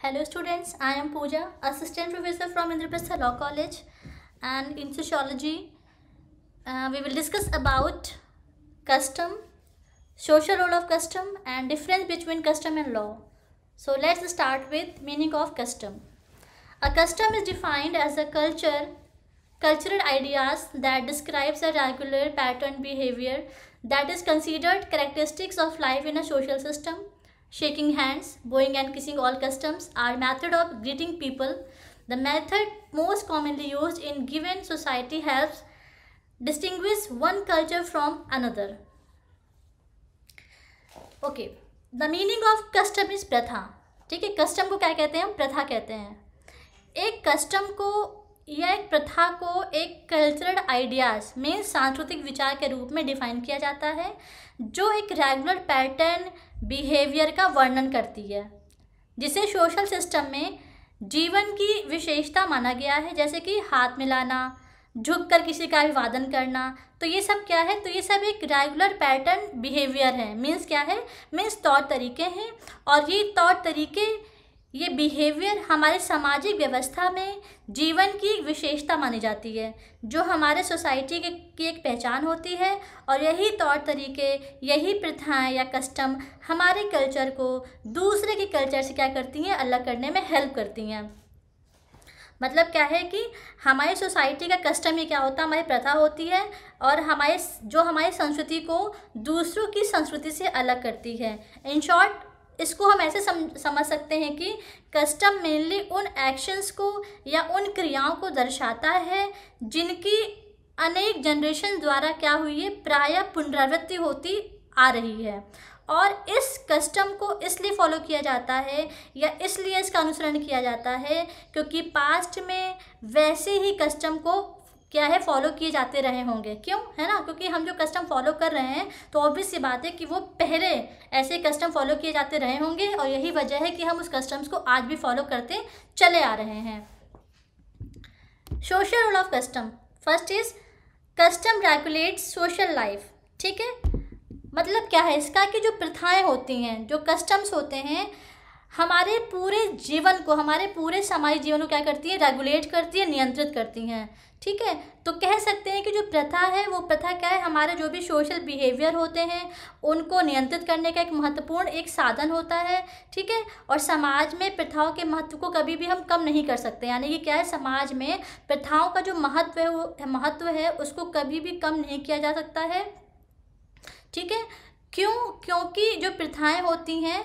Hello students, I am Pooja, Assistant Professor from Indraprastha Law College and in Sociology, uh, we will discuss about custom, social role of custom and difference between custom and law. So let's start with meaning of custom. A custom is defined as a culture, cultural ideas that describes a regular pattern behavior that is considered characteristics of life in a social system shaking hands, bowing and kissing all customs are method of greeting people. The method most commonly used in given society helps distinguish one culture from another. Okay, the meaning of custom is pratha. ठीक है custom को क्या कहते हैं हम प्रथा कहते हैं एक कस्टम को यह एक प्रथा को एक कल्चरल आइडियाज़ में सांस्कृतिक विचार के रूप में डिफाइन किया जाता है जो एक रेगुलर पैटर्न बिहेवियर का वर्णन करती है जिसे सोशल सिस्टम में जीवन की विशेषता माना गया है जैसे कि हाथ मिलाना झुक कर किसी का अभिवादन करना तो ये सब क्या है तो ये सब एक रेगुलर पैटर्न बिहेवियर है मीन्स क्या है मीन्स तौर तरीके हैं और ये तौर तरीके ये बिहेवियर हमारे सामाजिक व्यवस्था में जीवन की एक विशेषता मानी जाती है जो हमारे सोसाइटी के की एक पहचान होती है और यही तौर तरीके यही प्रथाएं या कस्टम हमारे कल्चर को दूसरे के कल्चर से क्या करती हैं अलग करने में हेल्प करती हैं मतलब क्या है कि हमारी सोसाइटी का कस्टम ही क्या होता है हमारी प्रथा होती है और हमारे जो हमारी संस्कृति को दूसरों की संस्कृति से अलग करती है इन शॉर्ट इसको हम ऐसे सम, समझ सकते हैं कि कस्टम मेनली उन एक्शंस को या उन क्रियाओं को दर्शाता है जिनकी अनेक जनरेशन द्वारा क्या हुई है प्राय पुनरावृत्ति होती आ रही है और इस कस्टम को इसलिए फॉलो किया जाता है या इसलिए इसका अनुसरण किया जाता है क्योंकि पास्ट में वैसे ही कस्टम को क्या है फॉलो किए जाते रहे होंगे क्यों है ना क्योंकि हम जो कस्टम फॉलो कर रहे हैं तो ऑब्वियस ये बात है कि वो पहले ऐसे कस्टम फॉलो किए जाते रहे होंगे और यही वजह है कि हम उस कस्टम्स को आज भी फॉलो करते चले आ रहे हैं social role of custom first is custom regulate social life ठीक है मतलब क्या है इसका कि जो प्रथाएं होती हैं जो कस्टम्स होते हैं हमारे पूरे जीवन को हमारे पूरे सामाजिक जीवन को क्या करती है रेगुलेट करती है नियंत्रित करती हैं ठीक है तो कह सकते हैं कि जो प्रथा है वो प्रथा क्या है हमारे जो भी सोशल बिहेवियर होते हैं उनको नियंत्रित करने का एक महत्वपूर्ण एक साधन होता है ठीक है और समाज में प्रथाओं के महत्व को कभी भी हम कम नहीं कर सकते यानी कि क्या है समाज में प्रथाओं का जो महत्व है महत्व है उसको कभी भी कम नहीं किया जा सकता है ठीक है क्यों क्योंकि जो प्रथाएं होती हैं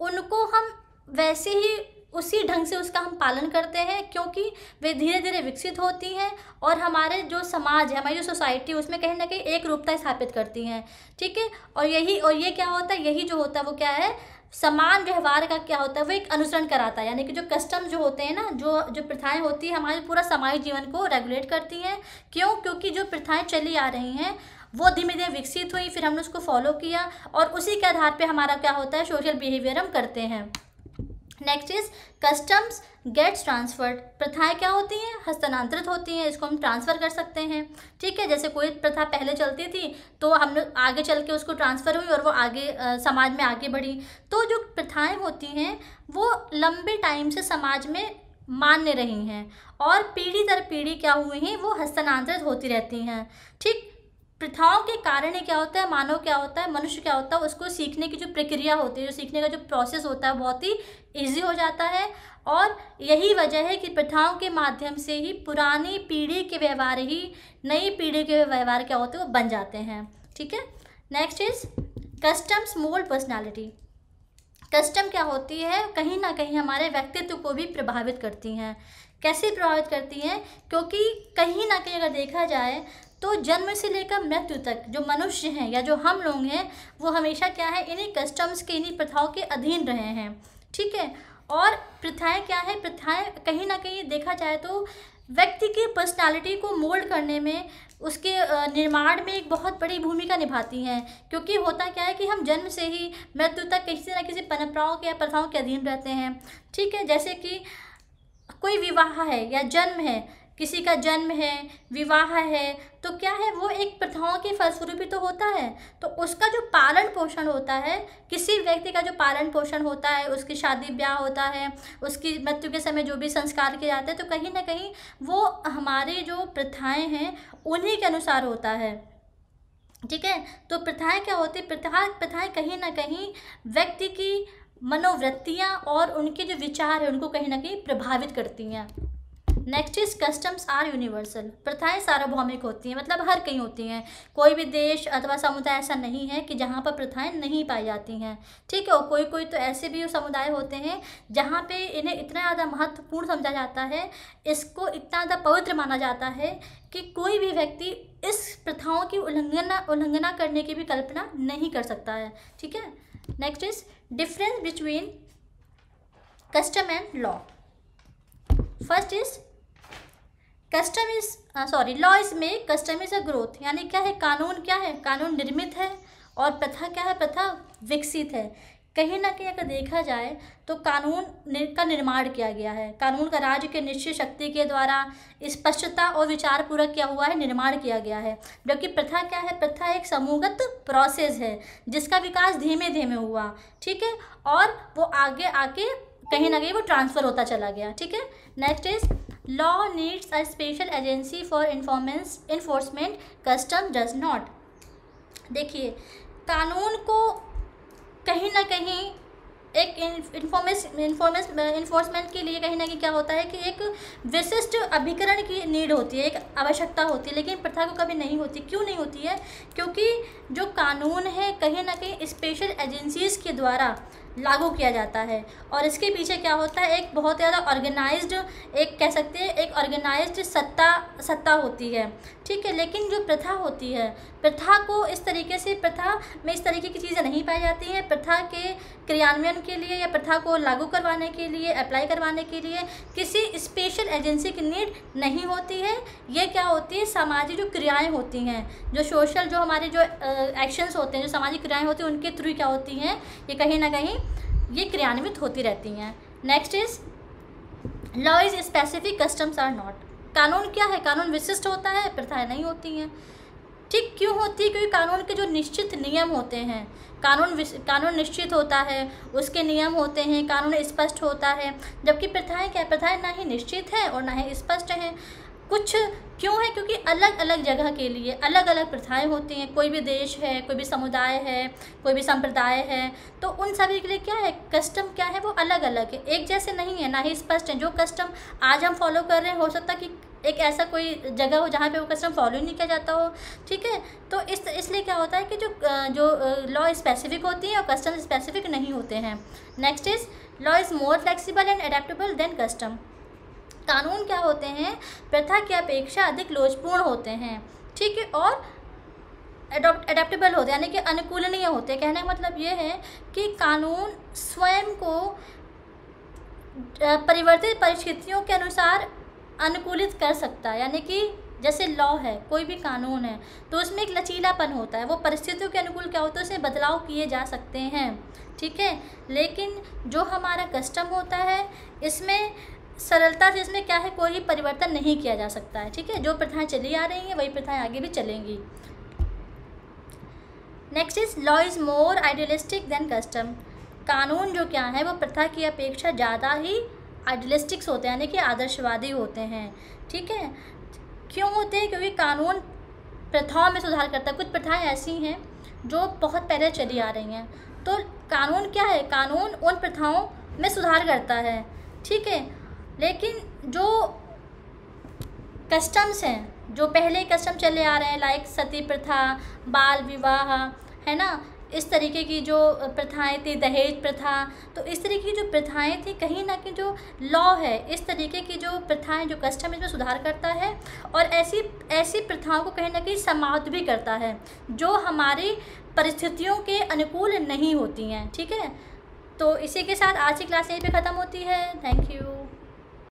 उनको हम वैसे ही उसी ढंग से उसका हम पालन करते हैं क्योंकि वे धीरे धीरे विकसित होती हैं और हमारे जो समाज है हमारी जो सोसाइटी है उसमें कहीं ना कहीं एक रूपता स्थापित करती हैं ठीक है और यही और ये क्या होता है यही जो होता है वो क्या है समान व्यवहार का क्या होता है वो एक अनुसरण कराता है यानी कि जो कस्टम जो होते हैं ना जो जो प्रथाएं होती है हमारे पूरा सामाजिक जीवन को रेगुलेट करती हैं क्यों क्योंकि जो प्रथाएं चली आ रही हैं वो धीमे धीमे विकसित हुई फिर हमने उसको फॉलो किया और उसी के आधार पर हमारा क्या होता है सोशल बिहेवियर हम करते हैं next is customs gets transferred प्रथाएं क्या होती हैं हस्तांतरित होती हैं इसको हम ट्रांसफ़र कर सकते हैं ठीक है जैसे कोई प्रथा पहले चलती थी तो हम लोग आगे चल के उसको ट्रांसफ़र हुई और वो आगे आ, समाज में आगे बढ़ी तो जो प्रथाएं होती हैं वो लंबे टाइम से समाज में मान्य रही हैं और पीढ़ी दर पीढ़ी क्या हुई हैं वो हस्तांतरित होती रहती हैं ठीक प्रथाओं के कारण क्या होता है मानव क्या होता है मनुष्य क्या होता है उसको सीखने की जो प्रक्रिया होती है जो सीखने का जो प्रोसेस होता है बहुत ही ईजी हो जाता है और यही वजह है कि प्रथाओं के माध्यम से ही पुरानी पीढ़ी के व्यवहार ही नई पीढ़ी के व्यवहार क्या होते हैं वो बन जाते हैं ठीक है next is customs mould personality custom क्या होती है कहीं ना कहीं हमारे व्यक्तित्व को भी प्रभावित करती हैं कैसे प्रभावित करती हैं क्योंकि कहीं ना कहीं अगर देखा जाए तो जन्म से लेकर मृत्यु तक जो मनुष्य हैं या जो हम लोग हैं वो हमेशा क्या है इन्हीं कस्टम्स के इन्हीं प्रथाओं के अधीन रहे हैं ठीक है और प्रथाएं क्या है प्रथाएं कहीं ना कहीं देखा जाए तो व्यक्ति की पर्सनालिटी को मोल्ड करने में उसके निर्माण में एक बहुत बड़ी भूमिका निभाती हैं क्योंकि होता क्या है कि हम जन्म से ही मृत्यु तक किसी न किसी परंपराओं के या प्रथाओं के अधीन रहते हैं ठीक है जैसे कि कोई विवाह है या जन्म है किसी का जन्म है विवाह है तो क्या है वो एक प्रथाओं के फलस्वरूप ही तो होता है तो उसका जो पालन पोषण होता है किसी व्यक्ति का जो पालन पोषण होता है उसकी शादी ब्याह होता है उसकी मृत्यु के समय जो भी संस्कार किए जाते हैं तो कहीं ना कहीं वो हमारे जो प्रथाएँ हैं उन्हीं के अनुसार होता है ठीक है तो प्रथाएं क्या होती प्रथा प्रथाएं कहीं ना कहीं व्यक्ति की मनोवृत्तियाँ और उनके जो विचार हैं उनको कहीं ना कहीं प्रभावित करती हैं next is customs are universal प्रथाएं सार्वभौमिक होती हैं मतलब हर कहीं होती हैं कोई भी देश अथवा समुदाय ऐसा नहीं है कि जहाँ पर प्रथाएं नहीं पाई जाती हैं ठीक है और कोई कोई तो ऐसे भी समुदाय होते हैं जहाँ पे इन्हें इतना ज़्यादा महत्वपूर्ण समझा जाता है इसको इतना ज़्यादा पवित्र माना जाता है कि कोई भी व्यक्ति इस प्रथाओं की उल्लंघना उल्लंघना करने की भी कल्पना नहीं कर सकता है ठीक है next is difference between custom and law first is custom is sorry law is made custom is a growth यानी क्या है कानून क्या है कानून निर्मित है और प्रथा क्या है प्रथा विकसित है कहीं ना कहीं अगर देखा जाए तो कानून निर, का निर्माण किया गया है कानून का राज्य के निश्चय शक्ति के द्वारा स्पष्टता और विचार पूर्वक क्या हुआ है निर्माण किया गया है जबकि प्रथा क्या है प्रथा एक समूहगत प्रोसेस है जिसका विकास धीमे धीमे हुआ ठीक है और वो आगे आके कहीं ना कहीं वो ट्रांसफ़र होता चला गया ठीक है next is law needs a special agency for informance enforcement custom does not देखिए कानून को कहीं ना कहीं एक इन्फॉर्मेस इन्फोर्समेंट के लिए कहीं ना कहीं क्या होता है कि एक विशिष्ट अभिकरण की नीड होती है एक आवश्यकता होती है लेकिन प्रथा को कभी नहीं होती क्यों नहीं होती है क्योंकि जो कानून है कहीं ना कहीं स्पेशल एजेंसीज़ के द्वारा लागू किया जाता है और इसके पीछे क्या होता है एक बहुत ज़्यादा ऑर्गेनाइज एक कह सकते हैं एक ऑर्गेनाइज सत्ता सत्ता होती है ठीक है लेकिन जो प्रथा होती है प्रथा को इस तरीके से प्रथा में इस तरीके की चीज़ें नहीं पाई जाती हैं प्रथा के क्रियान्वयन के लिए या प्रथा को लागू करवाने के लिए अप्लाई करवाने के लिए किसी स्पेशल एजेंसी की नीड नहीं होती है ये क्या होती है सामाजिक जो क्रियाएं होती हैं जो सोशल जो हमारे जो एक्शंस होते हैं जो सामाजिक क्रियाएं होती हैं उनके थ्रू क्या होती हैं ये कहीं ना कहीं ये क्रियान्वित होती रहती हैं next is law is specific customs are not कानून क्या है कानून विशिष्ट होता है प्रथाएं नहीं होती हैं ठीक क्यों होती है क्योंकि कानून के जो निश्चित नियम होते हैं कानून कानून निश्चित होता है उसके नियम होते हैं कानून स्पष्ट होता है जबकि प्रथाएं क्या प्रथाएं ना ही निश्चित हैं और ना ही स्पष्ट हैं कुछ क्यों है क्योंकि अलग अलग जगह के लिए अलग अलग प्रथाएं होती हैं कोई भी देश है कोई भी समुदाय है कोई भी संप्रदाय है तो उन सभी के लिए क्या है कस्टम क्या है वो अलग अलग है एक जैसे नहीं है ना ही स्पष्ट है जो कस्टम आज हम फॉलो कर रहे हैं हो सकता है कि एक ऐसा कोई जगह हो जहाँ पे वो कस्टम फॉलो ही नहीं किया जाता हो ठीक है तो इस इसलिए क्या होता है कि जो जो लॉ स्पेसिफिक होती है और कस्टम स्पेसिफिक नहीं होते हैं next is law is more flexible and adaptable than custom कानून क्या होते हैं प्रथा की अपेक्षा अधिक लोचपूर्ण होते हैं ठीक है और एडोप्ट एडेप्टेबल होते हैं यानी कि अनुकूलनीय होते हैं कहने का मतलब ये है कि कानून स्वयं को परिवर्तित परिस्थितियों के अनुसार अनुकूलित कर सकता है यानी कि जैसे लॉ है कोई भी कानून है तो उसमें एक लचीलापन होता है वो परिस्थितियों के अनुकूल क्या होता है उसमें बदलाव किए जा सकते हैं ठीक है लेकिन जो हमारा कस्टम होता है इसमें सरलता से इसमें क्या है कोई परिवर्तन नहीं किया जा सकता है ठीक है जो प्रथाएं चली आ रही हैं वही प्रथाएं आगे भी चलेंगी next is law is more idealistic than custom कानून जो क्या है वो प्रथा की अपेक्षा ज़्यादा ही आइडियलिस्टिक्स होते हैं यानी कि आदर्शवादी होते हैं ठीक है क्यों होते हैं क्योंकि कानून प्रथाओं में सुधार करता है कुछ प्रथाएँ ऐसी हैं जो बहुत पहले चली आ रही हैं तो कानून क्या है कानून उन प्रथाओं में सुधार करता है ठीक है लेकिन जो कस्टम्स हैं जो पहले कस्टम चले आ रहे हैं लाइक सती प्रथा बाल विवाह है ना इस तरीके की जो प्रथाएं थी दहेज प्रथा तो इस तरीके की जो प्रथाएं थी कहीं ना कहीं जो लॉ है इस तरीके की जो प्रथाएं जो कस्टम इसमें सुधार करता है और ऐसी ऐसी प्रथाओं को कहीं ना कहीं समाप्त भी करता है जो हमारी परिस्थितियों के अनुकूल नहीं होती हैं ठीक है तो इसी के साथ आज की क्लास यहीं पे ख़त्म होती है थैंक यू